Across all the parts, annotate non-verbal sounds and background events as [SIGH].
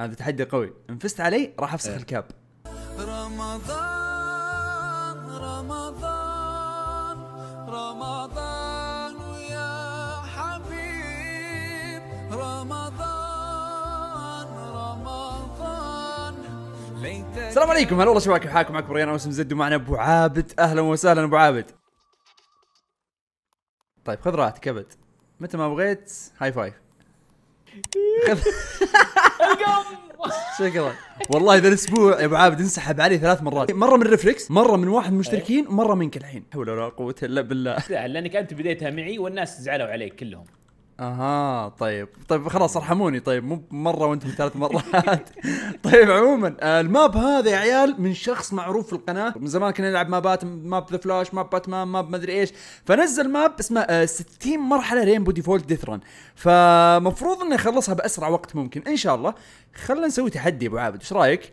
هذا تحدي قوي ان فزت علي راح افسخ إيه. الكاب رمضان رمضان رمضان يا حبيب رمضان رمضان السلام عليكم هلا والله شباب حاكم معكم ريان موسم زد ومعنا ابو عابد اهلا وسهلا ابو عابد طيب خذ راحتك ابد متى ما بغيت هاي فايف [LAUGHS] شكرا والله ذا الاسبوع يا ابو عابد انسحب علي ثلاث مرات مره من ريفلكس مره من واحد مشتركين مره منك الحين حول ولا قوه الا بالله لانك انت بديتها معي والناس زعلوا عليك كلهم اها طيب طيب خلاص ارحموني طيب مو مره وانتم ثلاث مرات [LAUGHS] طيب عموما آه، الماب هذا يا عيال من شخص معروف في القناه من زمان كنا نلعب مابات ماب ذا فلاش ماب باتمان ماب مدري ايش فنزل ماب اسمه 60 آه، مرحله رينبو ديفولت ديثرن فمفروض انه يخلصها باسرع وقت ممكن ان شاء الله خلينا نسوي تحدي ابو عابد ايش رايك [LAUGHS]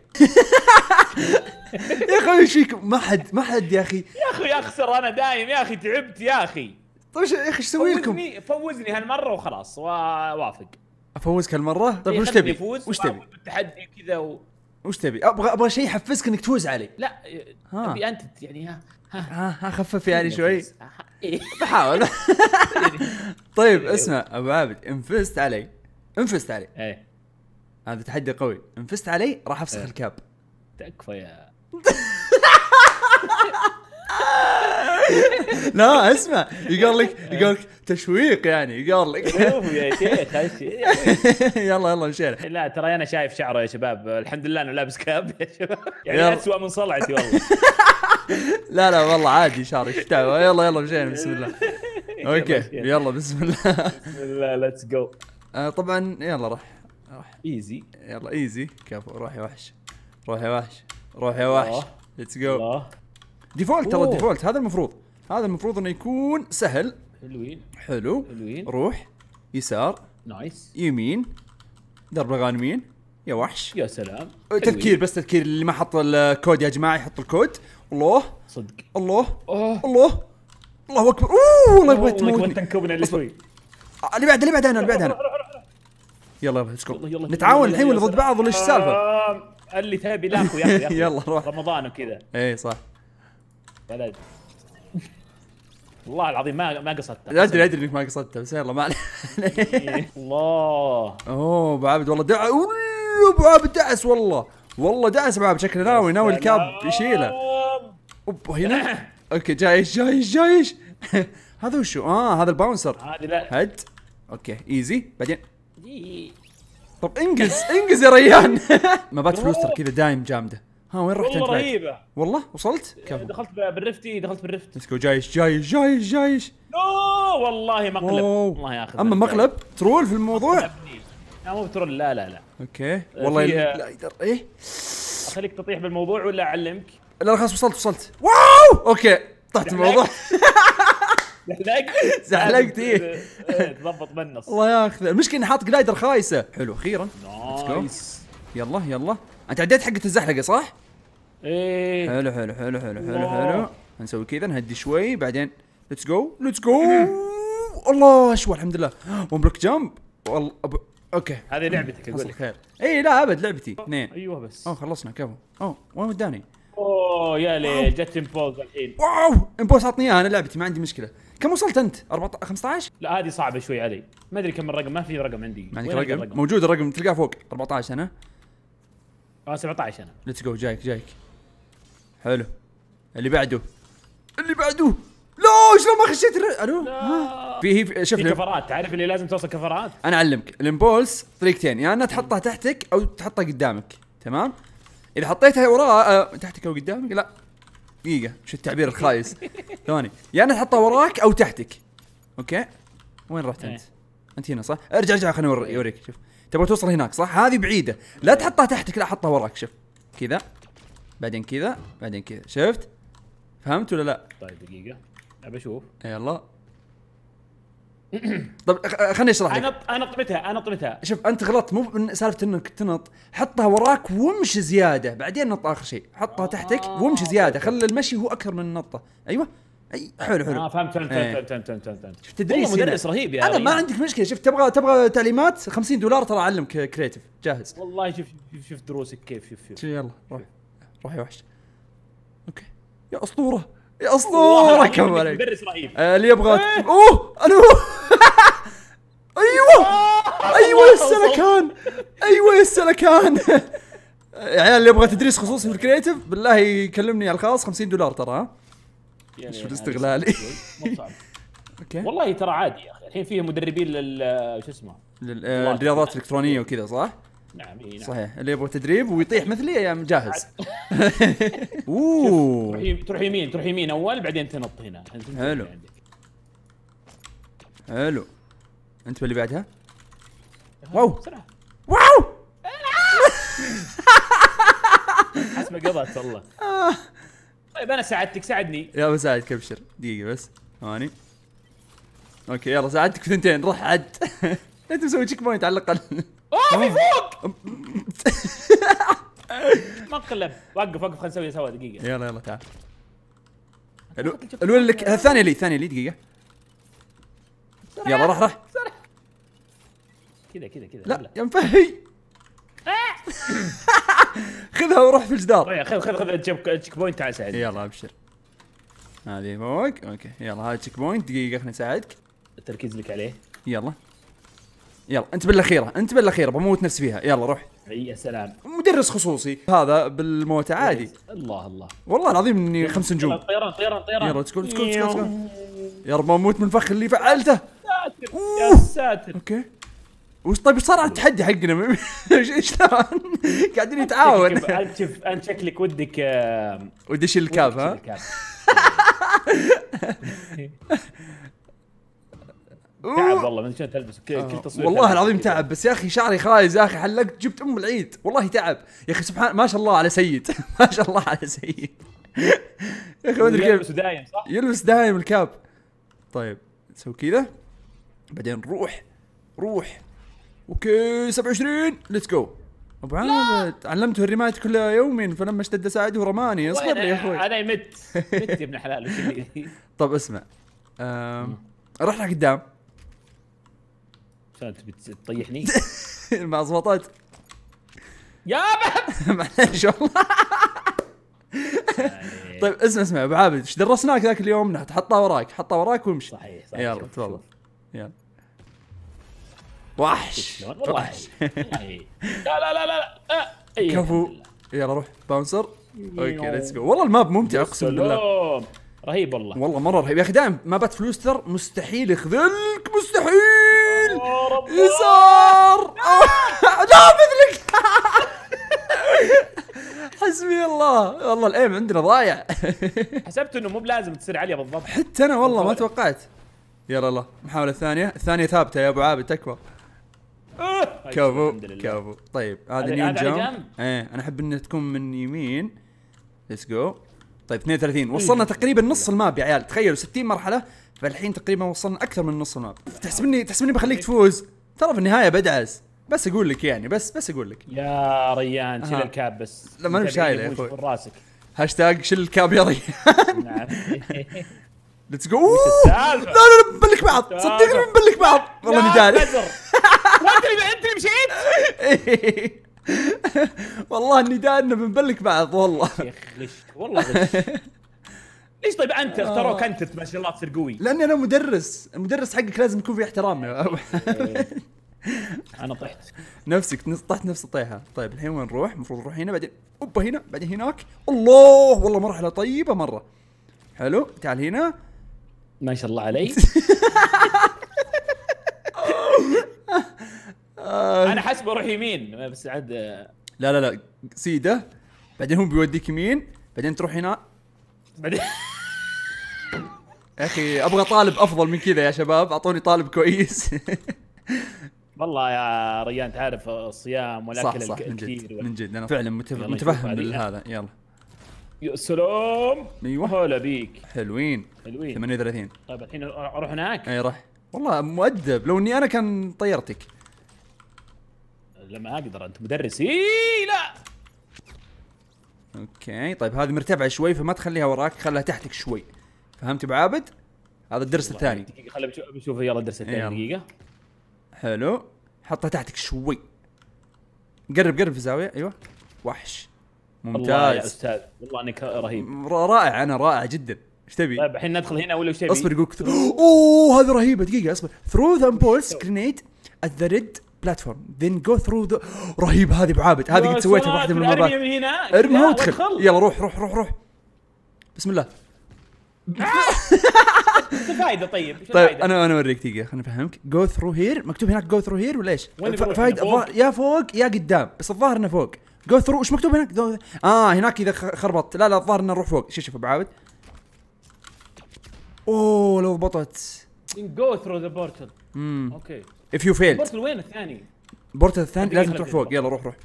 يا اخي ايش ما حد ما حد يا اخي يا اخي اخسر انا دايم يا اخي تعبت يا اخي طيب يا اخي ايش اسوي لكم؟ فوزني فوزني هالمره وخلاص واوافق افوزك هالمره؟ طيب إيه، وش تبي؟ وش تبي؟ بالتحدي كذا و... وش تبي؟ ابغى ابغى شيء يحفزك انك تفوز علي لا ابي انت يعني ها ها, ها خفف يعني شوي بحاول إيه. [LAUGHS] [LAUGHS] طيب إيه. اسمع ابو عابد ان فزت علي ان فزت علي ايه هذا تحدي قوي ان فزت علي راح افسخ الكاب تكفى يا [LAUGHS] [LAUGHS] لا اسمع يقول لك يقول لك تشويق يعني يقول لك يا شيخ [LAUGHS] يلا يلا مشينا لا ترى انا شايف شعره يا شباب الحمد لله انه لابس كاب يا شباب يعني اسوء من صلعتي والله [LAUGHS] لا لا والله عادي شعري ايش يلا يلا مشينا بسم الله اوكي يلا بسم الله بسم الله ليتس جو آه، طبعا يلا روح ايزي يلا ايزي كفو روح يا وحش روح يا وحش روح يا وحش ليتس جو ديفولت ترى ديفولت هذا المفروض هذا المفروض انه يكون سهل حلوين حلو حلوين روح يسار نايس يمين درب الغانمين يا وحش يا سلام أه، تذكير بس تذكير اللي ما حط الكود يا جماعه يحط الكود الله صدق الله أوه. الله الله اكبر اوه والله بغيت تموتني تنكبنا اللي شوي آه، اللي بعد اللي بعد انا اللي بعد انا يلا ليتس جو نتعاون الحين ولا ضد بعض ولا ايش السالفه؟ اللي تبي لاخو ياخذ [LAUGHS] يلا روح رمضان وكذا اي صح بلد والله العظيم ما ما قصدتها ادري ادري انك ما قصدته بس يلا ما إيه، الله اوه ابو عبد والله دع ابو عبد دعس والله والله دعس ابو عبد شكله ناوي ناوي الكاب يشيله اوب هنا اوكي جايش جايش جايش [LAUGHS] هذا وشو؟ اه هذا الباونسر هذه لا هد اوكي ايزي بعدين إيه. طب انقز انقز يا ريان [LAUGHS] بات فلوس ترى كذا دايم جامده ها وين رحت والله رهيبه والله وصلت؟ كم؟ إيه، دخلت بالرفت اي دخلت بالرفت ليتس جو جايش جايش جايش جايش اوه والله مقلب أوه. الله ياخذ اما مقلب ترول في الموضوع إيه. لا مو بترول لا لا لا اوكي آه، والله لا يدر آه، ايه اخليك تطيح بالموضوع ولا اعلمك؟ لا خلاص وصلت وصلت واو اوكي طحت الموضوع [LAUGHS] زحلقت زحلقت آه، ايه تضبط بالنص الله ياخذ المشكله اني حاط جلايدر خايسه حلو اخيرا نايس يلا يلا انت عديت حقة الزحلقه صح؟ ايه حلو حلو حلو حلو حلو حلو نسوي كذا نهدي شوي بعدين ليتس جو ليتس جو الله شو الحمد لله ون بلوك جامب والله أب... اوكي هذه لعبتك اقول لك خير اي لا ابد لعبتي اثنين ايوه بس اوه خلصنا كفو اوه وين وداني؟ اوه يا ليل جت امبوز الحين واو امبوز عطني اياها انا لعبتي ما عندي مشكله كم وصلت انت؟ 14 15 لا هذه صعبه شوي علي ما ادري كم الرقم ما في رقم عندي ما عندك رقم موجود الرقم تلقاه فوق 14 انا اه 17 انا ليتس جو جايك جايك حلو اللي بعده اللي بعده لا شلون ما خشيت الر... الو في هي شوف في كفرات تعرف اللي لازم توصل كفرات انا اعلمك الامبولس طريقتين يا يعني انها تحطها تحتك او تحطها قدامك تمام اذا حطيتها وراء أه... تحتك او قدامك لا دقيقه شو التعبير الخايس [LAUGHS] ثواني يا انها تحطها وراك او تحتك اوكي وين رحت انت؟ إيه. انت هنا صح؟ ارجع ارجع خليني اوريك شوف تبغى توصل هناك صح؟ هذه بعيده لا تحطها تحتك لا حطها وراك شوف كذا بعدين كذا بعدين كذا شفت فهمت ولا لا طيب دقيقه ابى اشوف يلا طب خليني اشرح لك انا انا طمتها انا طمتها شوف انت غلطت مو سالفه انك تنط حطها وراك وامشي زياده بعدين نط اخر شيء حطها آه تحتك وامشي زياده خلي المشي هو اكثر من النطه ايوه اي حلو حلو اه فهمت فهمت إيه. فهمت فهمت فهمت فهمت شفت تدريس مدرس رهيب يا انا ما عندك مشكله شفت تبغى تبغى تعليمات 50 دولار ترى اعلمك كريتيف جاهز والله شوف شوف دروسك كيف شوف شوف يلا روح روح يا وحش اوكي يا اسطوره يا اسطوره كم عليك مدرس رهيب آه، اللي يبغى إيه. اوه الو [LAUGHS] ايوه آه. ايوه السلكان ايوه السلكان [LAUGHS] يا عيال اللي يبغى تدريس خصوصي في الكريتف بالله يكلمني على الخاص 50 دولار ترى ها يعني شو الاستغلال يعني [LAUGHS] اوكي والله ترى عادي يا اخي الحين فيه مدربين لل شو اسمه للرياضات آه، الالكترونيه وكذا صح؟ نعم اي نعم صحيح اللي يبغى تدريب ويطيح مثلي يا جاهز [LAUGHS] اوه تروح يمين تروح يمين اول بعدين تنط هنا حلو حلو انت اللي بعدها واو واو [LAUGHS] حسب قضت والله طيب انا ساعدتك ساعدني يا بساعدك ابشر دقيقه بس ثواني اوكي يلا ساعدتك في ثنتين روح عد [LAUGHS] لا تسوي تشيك بوينت على الاقل اوه في فوق ما تقلب وقف وقف خلينا نسوي سوا دقيقه يلا يلا تعال الاولى لك الثانيه لي الثانيه لي دقيقه يلا راح راح كذا كذا كذا لا يا مفهي إيه. [LAUGHS] خذها وروح في الجدار طيب، خذ خذ خذ التشيك بوينت تعال ساعدني يلا ابشر هذه فوق اوكي يلا هذا تشيك بوينت دقيقه خليني اساعدك التركيز لك عليه يلا يلا انت بالاخيره انت بالاخيره بموت نفسي فيها يلا روح يا سلام مدرس خصوصي هذا بالموت عادي الله الله والله العظيم اني خمس نجوم طيران طيران طيران يلا تكون تقول يا رب اموت من الفخ اللي فعلته يا ساتر اوكي وش طيب ايش صار على التحدي حقنا؟ [LAUGHS] ايش قاعدين يتعاون انت شوف انت شكلك ودك ودي اشيل الكاب ها؟ [LAUGHS] تعب والله من شان تلبس كل, آه. تصوير والله العظيم تعب بس يا اخي شعري خايز يا اخي حلقت جبت ام العيد والله تعب يا اخي سبحان ما شاء الله على سيد [LAUGHS] ما شاء الله على سيد يا اخي ما ادري كيف يلبس دايم صح؟ يلبس دايم الكاب طيب نسوي كذا بعدين روح روح اوكي 27 ليتس جو ابو عابد علمته الرماية كل يوم فلما اشتد ساعده رماني اصبر لي يا اخوي انا مت مت يا ابن الحلال [LAUGHS] طب اسمع رحنا قدام انت بتطيحني [LAUGHS] ما زبطت يا باب [LAUGHS] معليش والله يعني- طيب اسمع اسمع ابو عابد ايش درسناك ذاك اليوم انها تحطها وراك حطها وراك وامشي صحيح صحيح يلا تفضل يلا وحش وحش [LAUGHS] لا لا لا لا, لا. أه، إيه، كفو يلا روح باونسر اوكي ليتس جو والله الماب ممتع اقسم بالله رهيب والله والله مره رهيب يا اخي دائما مابات فلوستر مستحيل يخذلك مستحيل يسار لا مثلك حسبي الله والله الايم عندنا ضايع حسبت انه مو بلازم تصير عليا بالضبط حتى انا والله ما توقعت يلا الله محاولة ثانية، الثانية ثابتة يا ابو عابد تكفى. أه. كفو كفو طيب هذا نيو جامب ايه انا احب انها تكون من يمين ليتس جو طيب 32 وصلنا تقريبا نص الماب يا عيال تخيلوا 60 مرحلة فالحين تقريبا وصلنا اكثر من نص الماب تحسبني تحسبني بخليك تفوز ترى في النهايه بدعس بس اقول لك يعني بس بس اقول لك يا ريان شيل الكاب بس لا ما انا شايله يا اخوي راسك هاشتاج شيل الكاب يا ريان نعم [LAUGHS] ليتس جو لا لا بنبلك بعض صدقني بنبلك بعض والله اني داري انت اللي انت اللي مشيت [LAUGHS] والله اني داري انه بنبلك بعض والله يا اخي غشت والله غشت [LAUGHS] ليش طيب انت اختاروك انت آه. ما شاء الله تصير قوي لاني انا مدرس المدرس حقك لازم يكون في احترام يا إيه. أبو. انا طحت نفسك طحت نفس الطيحه طيب الحين وين نروح المفروض نروح هنا بعدين اوبا هنا بعدين هناك الله والله مرحله طيبه مره حلو تعال هنا ما شاء الله علي آه. انا حسب اروح يمين بس عاد لا لا لا سيده بعدين هو بيوديك يمين بعدين تروح هنا بعدين اخي ابغى طالب افضل من كذا يا شباب اعطوني طالب كويس والله يا ريان تعرف الصيام والاكل صح صح من جد من جد انا فعلا متفهم بالهذا يلا يا سلام ايوه هلا بيك حلوين حلوين 38 طيب الحين اروح هناك اي راح والله مؤدب لو اني انا كان طيرتك لما اقدر انت مدرس اي لا اوكي طيب هذه مرتفعه شوي فما تخليها وراك خليها تحتك شوي فهمت ابو عابد؟ هذا الدرس الثاني دقيقه خلنا بشوف يلا الدرس الثاني دقيقه حلو حطها تحتك شوي قرب قرب في زاويه ايوه وحش ممتاز الله يا استاذ والله انك رهيب رائع انا رائع جدا ايش تبي؟ طيب الحين ندخل هنا ولا ايش تبي؟ اصبر يقول اوه هذه رهيبه دقيقه اصبر ثرو ذا بولس جرينيد ات ذا ريد بلاتفورم ذن جو ثرو ذا رهيب هذه ابو عابد هذه قد سويتها في واحده من المرات ارمي هنا ارمي وادخل يلا روح روح روح روح بسم الله شو الفائده طيب؟ طيب انا انا اوريك دقيقه خليني افهمك جو ثرو هير مكتوب هناك جو ثرو هير ولا ايش؟ فايده يا فوق يا قدام بس الظاهر انه فوق جو ثرو ايش مكتوب هناك؟ اه هناك اذا خربطت لا لا الظاهر انه نروح فوق شوف شوف ابو عابد اوه لو ضبطت جو ثرو ذا بورتل اوكي اف يو فيل بورتل وين الثاني؟ بورتل الثاني لازم تروح فوق يلا روح روح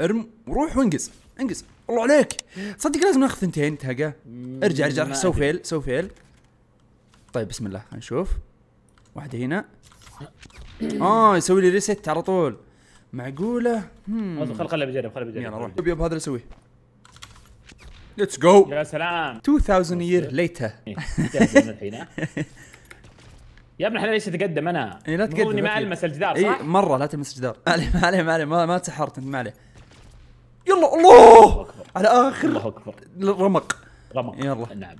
ارم وروح وانقز انقز الله عليك صدق لازم ناخذ ثنتين تهقى ارجع ارجع سو فيل سو فيل طيب بسم الله خلينا نشوف واحده هنا اه يسوي لي ريست على طول معقوله خل خل بجرب خل بجرب يلا روح يب يب هذا اللي اسويه ليتس جو يا سلام 2000 يير ليتر يا ابن الحلال ليش اتقدم انا؟ اي لا تقدم ما المس الجدار إيه، صح؟ اي مره لا تلمس الجدار [LAUGHS] ما عليه ما عليه ما عليه ما تسحرت انت ما عليه يلا الله على اخر الله اكبر رمق رمق يلا نعم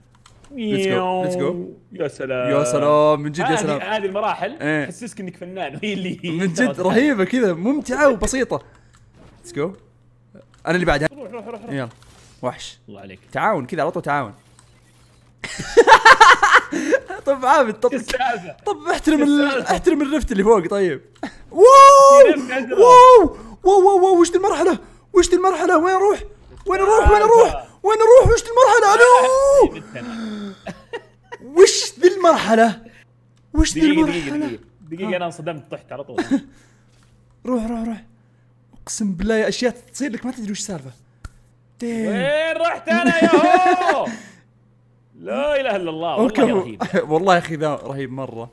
ليتس جو يا سلام يا سلام من جد يا سلام هذه المراحل تحسسك انك فنان وهي اللي من جد رهيبه كذا ممتعه وبسيطه ليتس جو انا اللي بعدها روح روح روح يلا وحش الله عليك تعاون كذا على طول تعاون طب عابد طب طب احترم احترم الرفت اللي فوق طيب واو واو واو واو وش المرحله وش دي المرحله وين اروح؟ وين اروح؟ وين اروح؟ وين اروح؟ وش دي المرحله؟ الو [LAUGHS] وش ذي المرحله؟ وش ذي المرحله؟ دقيقة انا انصدمت طحت على طول [LAUGHS] روح روح روح اقسم بالله اشياء تصير لك ما تدري وش السالفه وين رحت انا يا [LAUGHS] لا اله الا الله والله رهيب والله يا اخي ذا رهيب مره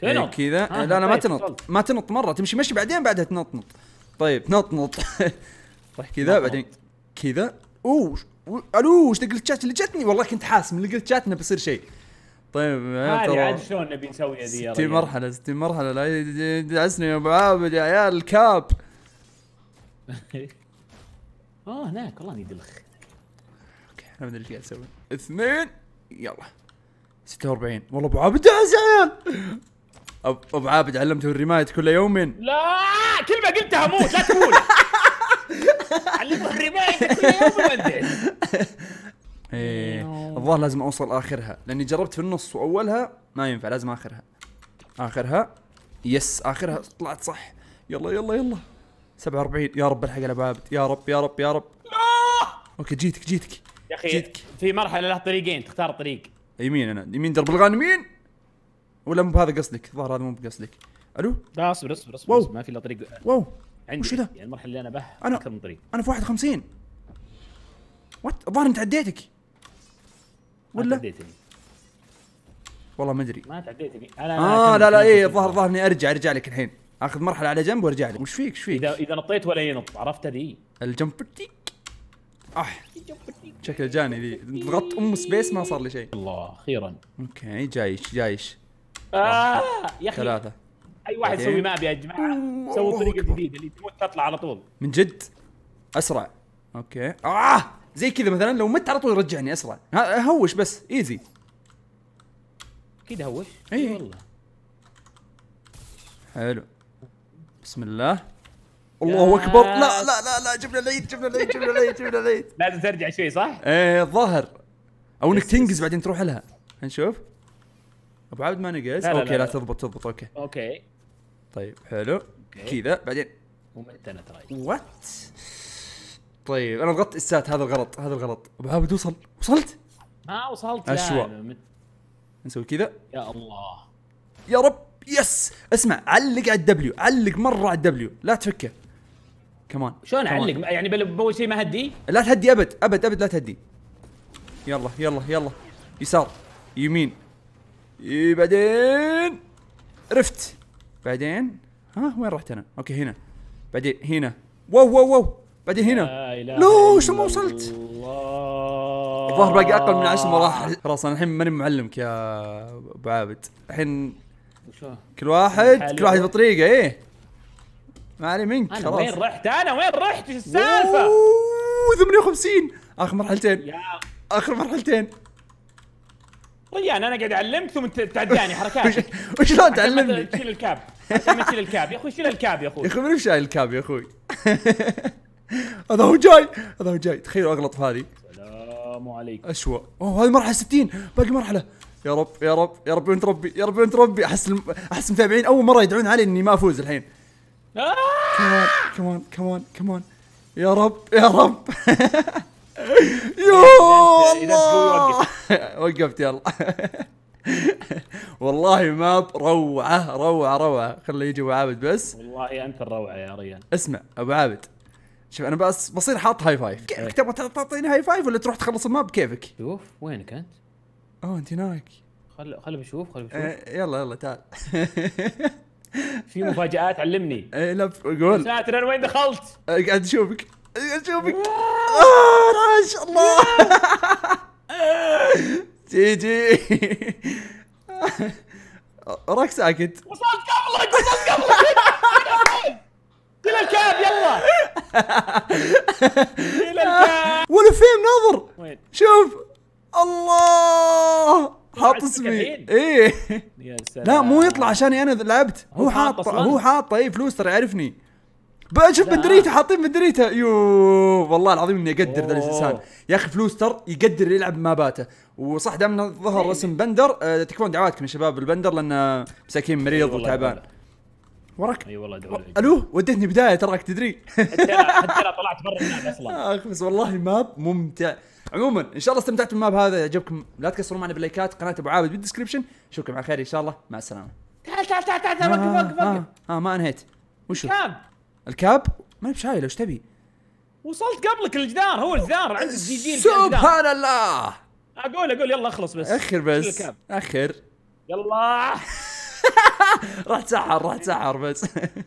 تنط إيه، كذا لا لا ما طيب، تنط ما تنط مره تمشي مشي بعدين بعدها تنطنط طيب نط نط طيح [LAUGHS] كذا بعدين كذا اوه الو وش الجلتشات اللي جتني والله كنت حاسس من الجلتشات انه بيصير شيء طيب هذه عاد شلون نبي نسوي هذه يا ستي مرحله ستي مرحله لا يدعسني يا ابو عابد يا عيال الكاب [LAUGHS] اه هناك والله اني دلخ اوكي انا ما ادري ايش قاعد اسوي اثنين يلا 46 والله ابو عابد دعس يا عيال ابو عابد علمته الرمايه كل يوم لا كلمه قلتها موت لا تقول [LAUGHS] علمته الرمايه كل يوم ايه الظاهر لازم اوصل اخرها لاني جربت في النص واولها ما ينفع لازم اخرها اخرها يس اخرها طلعت صح يلا يلا يلا 47 يا رب الحق على بابت يا رب يا رب يا رب لا اوكي جيتك جيتك يا اخي جيتك. في مرحله لها طريقين تختار طريق يمين انا يمين درب الغانمين ولا مو بهذا قصدك الظاهر هذا مو بقصدك الو لا اصبر اصبر اصبر, ما في الا طريق واو عندي وش ذا؟ يعني المرحله اللي انا بها أنا... اكثر من طريق انا في 51 وات الظاهر انت عديتك ولا؟ عديتني والله ما ادري ما تعديتني انا اه لا لا اي الظاهر الظاهر اني ارجع ارجع لك الحين اخذ مرحله على جنب وارجع لك وش فيك وش فيك؟ اذا اذا نطيت ولا ينط عرفت ذي الجمب تيك آه. شكله جاني ذي ضغطت ام سبيس ما صار لي شيء الله اخيرا اوكي جايش جايش آه، آه، يا اخي ثلاثة اي واحد يسوي ماب يا جماعة سووا طريقة جديدة اللي تموت تطلع على طول من جد اسرع اوكي اه زي كذا مثلا لو مت على طول يرجعني اسرع هوش بس ايزي اكيد هوش إيه. اي والله حلو بسم الله الله اكبر لا لا لا لا جبنا العيد جبنا العيد جبنا العيد جبنا العيد [LAUGHS] لازم ترجع شوي صح؟ ايه الظاهر او انك تنقز بعدين تروح لها نشوف ابو عبد ما نقز اوكي لا, لا, تضبط تضبط اوكي اوكي طيب حلو كذا بعدين ومت انا ترى وات طيب انا ضغطت اسات هذا الغلط هذا الغلط ابو عابد وصل وصلت ما وصلت اشوى نسوي كذا يا الله يا رب يس اسمع علق على الدبليو علق مره على الدبليو لا تفكه كمان شلون اعلق يعني باول شيء ما هدي لا تهدي ابد ابد ابد لا تهدي يلا يلا يلا يسار يمين بعدين رفت بعدين ها وين رحت انا؟ اوكي هنا بعدين هنا واو واو واو بعدين هنا لا لو شو ما وصلت الله الظاهر باقي اقل من 10 مراحل خلاص انا الحين ماني معلمك يا ابو عابد الحين كل واحد كل واحد بطريقه ايه ما علي منك خلاص انا وين رحت انا وين رحت ايش السالفه؟ 58 اخر مرحلتين اخر مرحلتين ريان طيب، يعني انا قاعد اعلمك ثم تعداني حركاتك [LAUGHS] وشلون تعلمني؟ شيل الكاب شيل الكاب يا اخوي شيل الكاب يا اخوي يا اخوي من شايل الكاب يا اخوي [LAUGHS] هذا هو جاي هذا هو جاي تخيل اغلط في هذه السلام عليكم اسوء اوه هذه مرحله 60 باقي مرحله يا رب يا رب يا رب انت ربي يا رب انت ربي احس احس المتابعين اول مره يدعون علي اني ما افوز الحين كمان كمان كمان كمان يا رب يا رب يا [LAUGHS] الله [LAUGHS] وقفت يلا [LAUGHS] والله ماب روعه روعه روعه خليه يجي ابو عابد بس والله انت الروعه يا ريان اسمع ابو عابد شوف انا بس بصير حاط هاي فايف كيفك تبغى تعطيني هاي فايف ولا تروح تخلص الماب كيفك شوف وينك انت؟ اوه انت هناك خل خل بشوف خل بشوف آه يلا يلا تعال [LAUGHS] في مفاجآت علمني آه لا قول ساتر انا وين دخلت؟ إيه، قاعد اشوفك قاعد اشوفك آه شاء الله [LAUGHS] جي جي [LAUGHS] راك ساكت وصلت قبلك وصلت قبلك [LAUGHS] الى الكاب يلا الى الكاب والفيم نظر وين شوف الله حاط اسمي ايه لا مو يطلع عشان انا لعبت هو حاط هو حاط اي طيب فلوس ترى يعرفني بشوف بدريته حاطين بدريته يو والله العظيم اني اقدر ذا الانسان يا اخي فلوستر يقدر يلعب ما باته وصح دامنا ظهر اسم إيه. بندر أه تكفون دعواتكم يا شباب البندر لان مساكين مريض إيه، وتعبان وراك اي والله الو وديتني بدايه تراك تدري حتى انا طلعت برا اصلا [LAUGHS] اخ آه، بس والله ماب ممتع عموما ان شاء الله استمتعتوا بالماب هذا يعجبكم لا تكسروا معنا باللايكات قناه ابو عابد بالدسكربشن اشوفكم على خير ان شاء الله مع السلامه تعال تعال تعال تعال آه، وقف وقف آه، وقف اه ما انهيت وشو؟ كام الكاب ما انا بشايله ايش تبي؟ وصلت قبلك الجدار هو الجدار عند الجي جي سبحان الله اقول اقول يلا اخلص بس اخر بس اخر يلا [LAUGHS] رحت سحر رحت سحر بس [LAUGHS]